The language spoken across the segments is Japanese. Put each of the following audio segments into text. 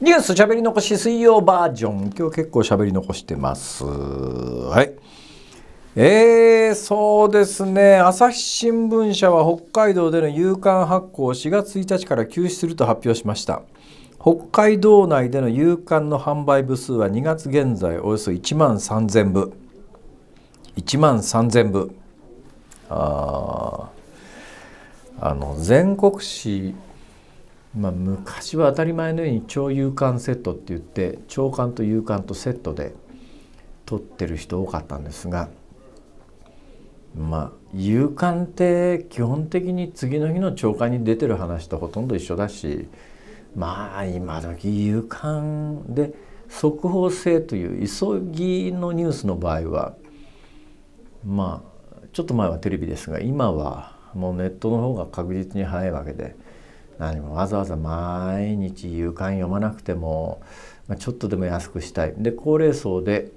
ニュースしゃべり残し水曜バージョン。今日結構しゃべり残してます。はい。えー、そうですね。朝日新聞社は北海道での有刊発行を4月1日から休止すると発表しました。北海道内での有刊の販売部数は2月現在およそ1万3000部。1万3000部。ああの全国紙まあ、昔は当たり前のように超勇敢セットって言って朝刊と勇敢とセットで取ってる人多かったんですがまあ勇敢って基本的に次の日の朝刊に出てる話とほとんど一緒だしまあ今時勇敢で速報性という急ぎのニュースの場合はまあちょっと前はテレビですが今はもうネットの方が確実に早いわけで。何もわざわざ毎日夕刊読まなくても、まあ、ちょっとでも安くしたいで高齢層で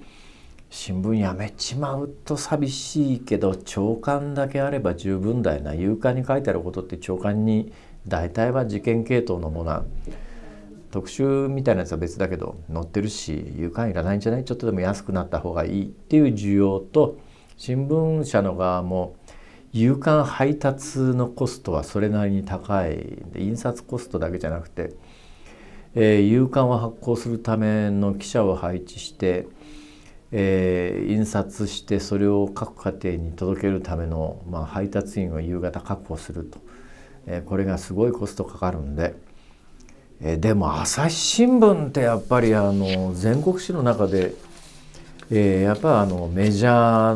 新聞やめちまうと寂しいけど朝刊だけあれば十分だよな夕刊に書いてあることって朝刊に大体は事件系統のもの特集みたいなやつは別だけど載ってるし夕刊いらないんじゃないちょっとでも安くなった方がいいっていう需要と新聞社の側も夕刊配達のコストはそれなりに高いで印刷コストだけじゃなくて、えー、夕刊を発行するための記者を配置して、えー、印刷してそれを各家庭に届けるための、まあ、配達員を夕方確保すると、えー、これがすごいコストかかるんで。えー、でも朝日新聞ってやっぱりあの全国紙の中でえー、やっぱあのメジャー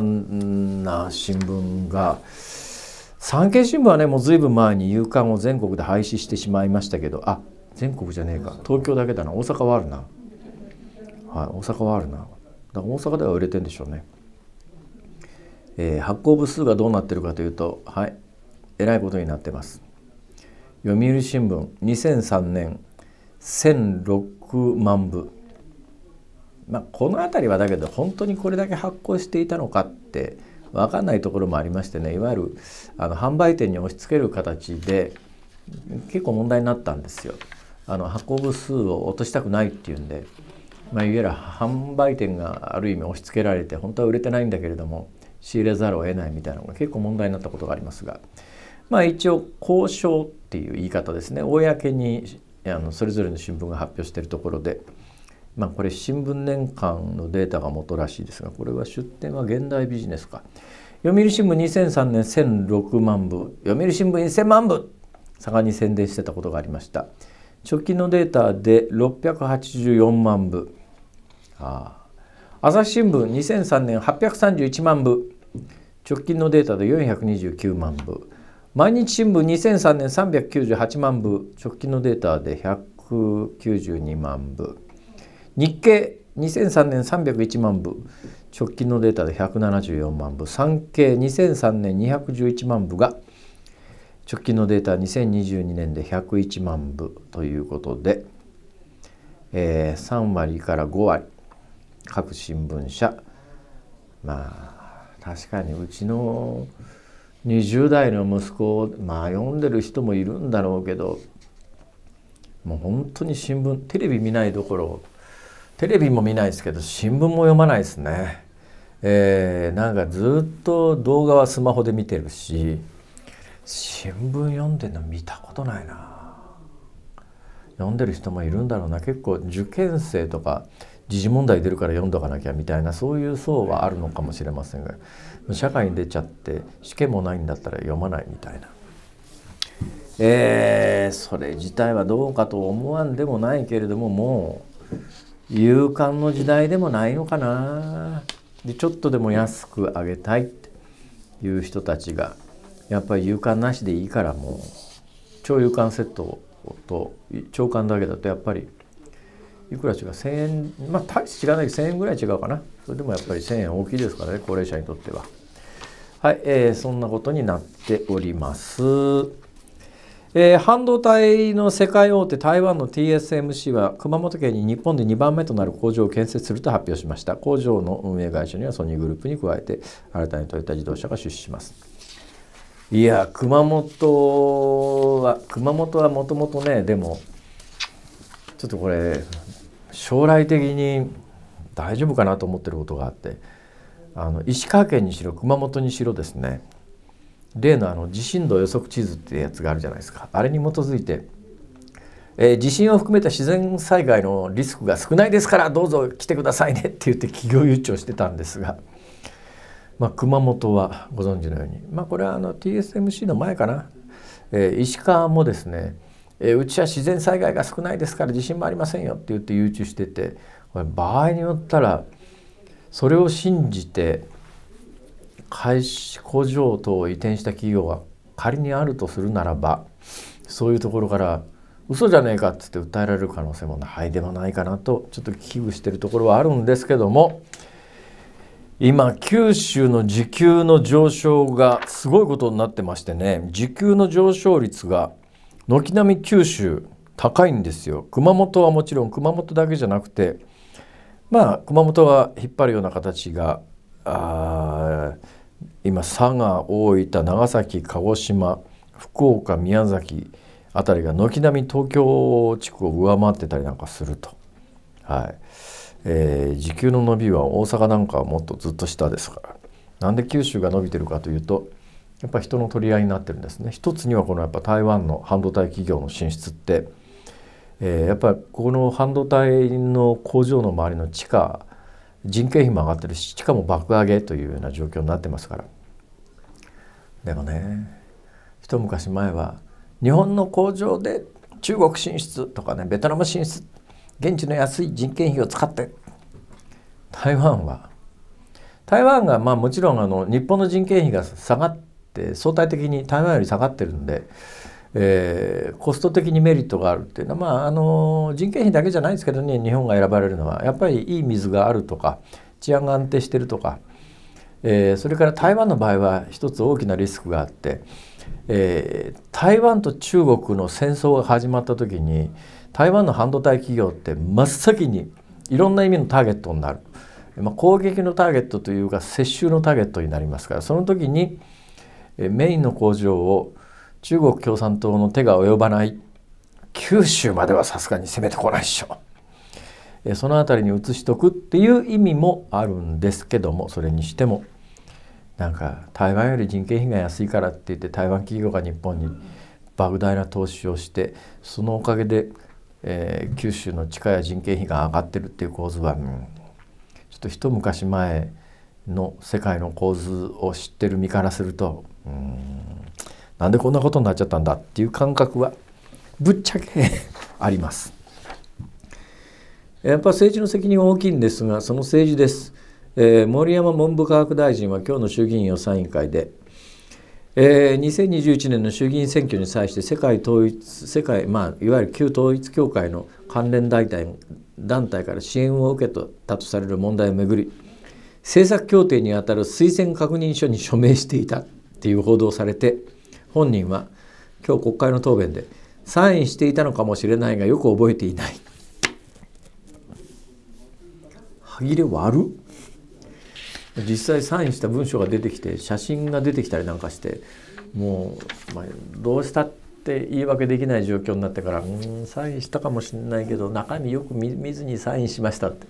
な新聞が産経新聞はねもう随分前に夕刊を全国で廃止してしまいましたけどあ全国じゃねえか東京だけだな大阪はあるなはい大阪はあるなだから大阪では売れてんでしょうね、えー、発行部数がどうなってるかというとはいえらいことになってます読売新聞2003年1006万部まあ、この辺りはだけど本当にこれだけ発行していたのかって分かんないところもありましてねいわゆるあの販売店に押し付ける形で結構問題になったんですよ。あの発行部数を落としたくないっていうんで、まあ、いわゆる販売店がある意味押し付けられて本当は売れてないんだけれども仕入れざるを得ないみたいなのが結構問題になったことがありますが、まあ、一応交渉っていう言い方ですね公にあのそれぞれの新聞が発表しているところで。まあ、これ新聞年間のデータが元らしいですがこれは出典は現代ビジネスか読売新聞2003年1006万部読売新聞1000万部さかに宣伝してたことがありました直近のデータで684万部朝日新聞2003年831万部直近のデータで429万部毎日新聞2003年398万部直近のデータで192万部日経2003年301万部直近のデータで174万部産経2003年211万部が直近のデータ2022年で101万部ということで、えー、3割から5割各新聞社まあ確かにうちの20代の息子をまあ読んでる人もいるんだろうけどもう本当に新聞テレビ見ないどころテレビも見ないですけど新聞も読まないですね。えー、なんかずっと動画はスマホで見てるし新聞読んでるの見たことないな読んでる人もいるんだろうな結構受験生とか時事問題出るから読んどかなきゃみたいなそういう層はあるのかもしれませんが社会に出ちゃって試験もないんだったら読まないみたいな。えー、それ自体はどうかと思わんでもないけれどももう勇敢の時代でもないのかなでちょっとでも安く上げたいっていう人たちがやっぱり勇敢なしでいいからもう超勇敢セットと長官だけだとやっぱりいくら違う1000円まあ大して知らないけど1000円ぐらい違うかなそれでもやっぱり1000円大きいですからね高齢者にとってははい、えー、そんなことになっております。えー、半導体の世界大手台湾の TSMC は熊本県に日本で2番目となる工場を建設すると発表しました工場の運営会社にはソニーグループに加えて新たにトヨタ自動車が出資しますいや熊本は熊本はもともとねでもちょっとこれ将来的に大丈夫かなと思ってることがあってあの石川県にしろ熊本にしろですね例のあの地震動予測地図ってやつがあるじゃないですかあれに基づいて、えー、地震を含めた自然災害のリスクが少ないですからどうぞ来てくださいねって言って企業誘致をしてたんですが、まあ、熊本はご存知のように、まあ、これはあの TSMC の前かな、えー、石川もですね、えー、うちは自然災害が少ないですから地震もありませんよって言って誘致してて場合によったらそれを信じて始工場等を移転した企業が仮にあるとするならばそういうところから嘘じゃねえかっつって訴えられる可能性もないではないかなとちょっと危惧してるところはあるんですけども今九州の時給の上昇がすごいことになってましてね時給の上昇率が軒並み九州高いんですよ熊本はもちろん熊本だけじゃなくてまあ熊本は引っ張るような形がああ。今佐賀大分長崎鹿児島福岡宮崎あたりが軒並み東京地区を上回ってたりなんかすると、はいえー、時給の伸びは大阪なんかはもっとずっと下ですからなんで九州が伸びてるかというとやっぱ人の取り合いになってるんですね一つにはこのやっぱ台湾の半導体企業の進出って、えー、やっぱこの半導体の工場の周りの地下人件費も上がってるししかも爆上げというような状況になってますからでもね一昔前は日本の工場で中国進出とかねベトナム進出現地の安い人件費を使って台湾は台湾がまあもちろんあの日本の人件費が下がって相対的に台湾より下がってるんでえー、コスト的にメリットがあるっていうのは、まあ、あの人件費だけじゃないですけどね日本が選ばれるのはやっぱりいい水があるとか治安が安定してるとか、えー、それから台湾の場合は一つ大きなリスクがあって、えー、台湾と中国の戦争が始まった時に台湾の半導体企業って真っ先にいろんな意味のターゲットになる、まあ、攻撃のターゲットというか接収のターゲットになりますからその時にメインの工場を中国共産党の手が及ばない九州まではさすがに攻めてこないでしょその辺りに移しとくっていう意味もあるんですけどもそれにしてもなんか台湾より人件費が安いからって言って台湾企業が日本に莫大な投資をしてそのおかげで、えー、九州の地価や人件費が上がってるっていう構図は、うん、ちょっと一昔前の世界の構図を知ってる身からするとうんなんでこんなことになっちゃったんだっていう感覚はぶっちゃけ あります。やっぱ政治の責任は大きいんですがその政治です、えー、森山文部科学大臣は今日の衆議院予算委員会で、えー、2021年の衆議院選挙に際して世界統一世界、まあ、いわゆる旧統一教会の関連団体団体から支援を受けたとされる問題をめぐり政策協定にあたる推薦確認書に署名していたっていう報道されて本人は今日国会の答弁でサインしていたのかもしれないがよく覚えていない。歯切れ悪実際サインした文章が出てきて写真が出てきたりなんかしてもう、まあ、どうしたって言い訳できない状況になってから「うんサインしたかもしれないけど中身よく見ずにサインしました」って。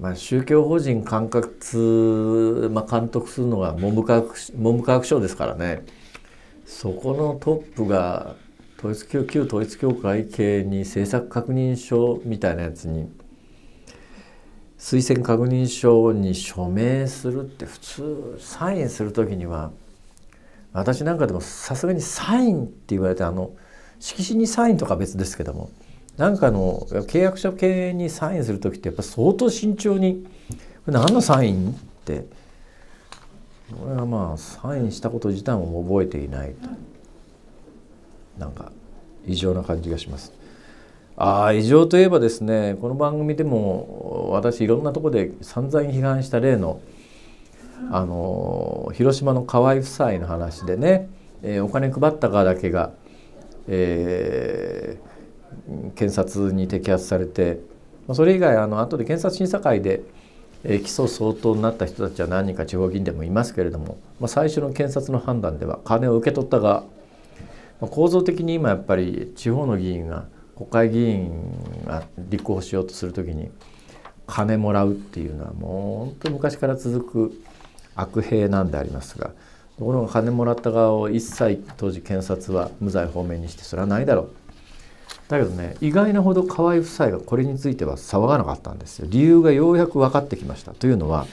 まあ、宗教法人管轄、まあ、監督するのが文部科学文部科学省ですからねそこのトップが統一教旧統一教会系に政策確認書みたいなやつに推薦確認書に署名するって普通サインする時には私なんかでもさすがにサインって言われてあの色紙にサインとか別ですけどもなんかの契約書系にサインする時ってやっぱ相当慎重に「これ何のサイン?」って俺はまあサインしたこと自体も覚えていないとなんか異常な感じがします。ああ異常といえばですねこの番組でも私いろんなとこで散々批判した例のあの広島の河合夫妻の話でね、えー、お金配った側だけが、えー、検察に摘発されてそれ以外あの後で検察審査会で起訴相当になった人たちは何人か地方議員でもいますけれども、ま最初の検察の判断では金を受け取ったが、ま構造的に今やっぱり地方の議員が国会議員が立候補しようとする時に金もらうっていうのはもう本当昔から続く悪弊なんでありますがところが金もらった側を一切当時検察は無罪放免にしてそれはないだろうだけどね意外なほど河合夫妻がこれについては騒がなかったんですよ理由がようやく分かってきましたというのは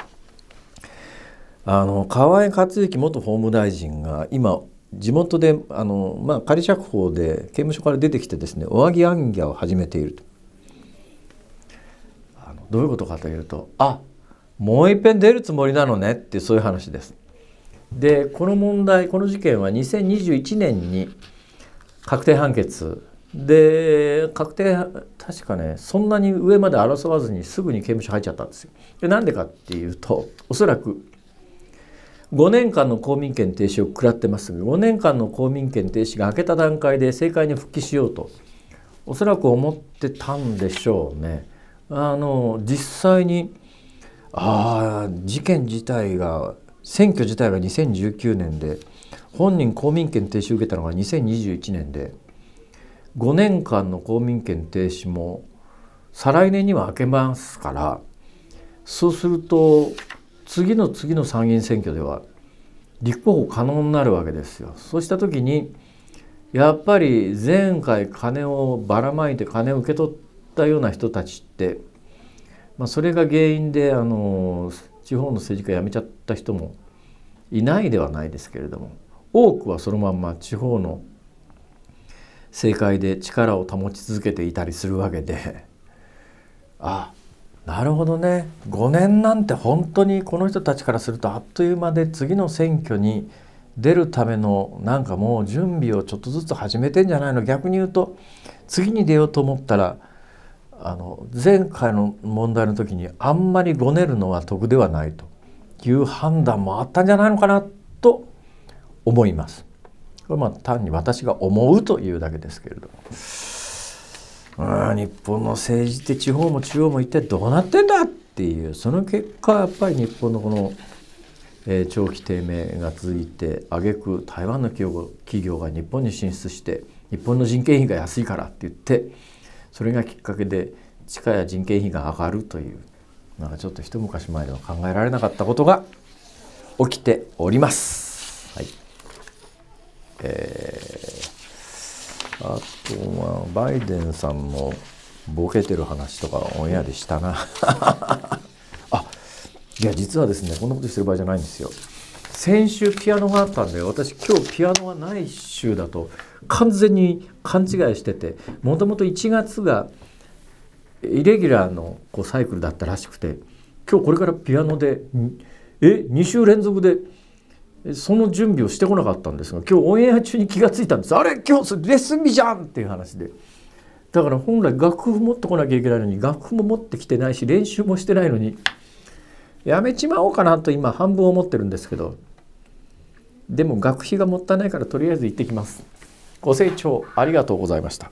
あの河合克行元法務大臣が今地元であの、まあ、仮釈放で刑務所から出てきてですねおあぎあんぎゃを始めているとあのどういうことかというとあもういっぺん出るつもりなのねってそういう話です。でこの問題この事件は2021年に確定判決で確定確かねそんなに上まで争わずにすぐに刑務所入っちゃったんですよ。でなんでかっていうとおそらく5年間の公民権停止を食らってますが5年間の公民権停止が明けた段階で政界に復帰しようとおそらく思ってたんでしょうね。あの実際にああ事件自体が選挙自体が2019年で本人公民権停止を受けたのが2021年で。5年間の公民権停止も再来年には明けますからそうすると次の次の参議院選挙では立候補可能になるわけですよ。そうした時にやっぱり前回金をばらまいて金を受け取ったような人たちって、まあ、それが原因であの地方の政治家辞めちゃった人もいないではないですけれども多くはそのまんま地方の政界で力を保ち続けていたりするわけであなるほどね5年なんて本当にこの人たちからするとあっという間で次の選挙に出るためのなんかもう準備をちょっとずつ始めてんじゃないの逆に言うと次に出ようと思ったらあの前回の問題の時にあんまりごねるのは得ではないという判断もあったんじゃないのかなと思います。これまあ単に私が思うというだけですけれども日本の政治って地方も中央も一体どうなってんだっていうその結果やっぱり日本のこの、えー、長期低迷が続いて挙句台湾の企業企業が日本に進出して日本の人件費が安いからって言ってそれがきっかけで地価や人件費が上がるというなんかちょっと一昔前では考えられなかったことが起きております。えー、あとはバイデンさんのボケてる話とかオンエアでしたな あいや実はですねこんなことしてる場合じゃないんですよ先週ピアノがあったんで私今日ピアノがない週だと完全に勘違いしててもともと1月がイレギュラーのこうサイクルだったらしくて今日これからピアノでえ2週連続でその準備をしてこなかったんですが今日オンエア中に気が付いたんですあれ今日休みじゃんっていう話でだから本来楽譜持ってこなきゃいけないのに楽譜も持ってきてないし練習もしてないのにやめちまおうかなと今半分思ってるんですけどでも学費がもったいないからとりあえず行ってきますご清聴ありがとうございました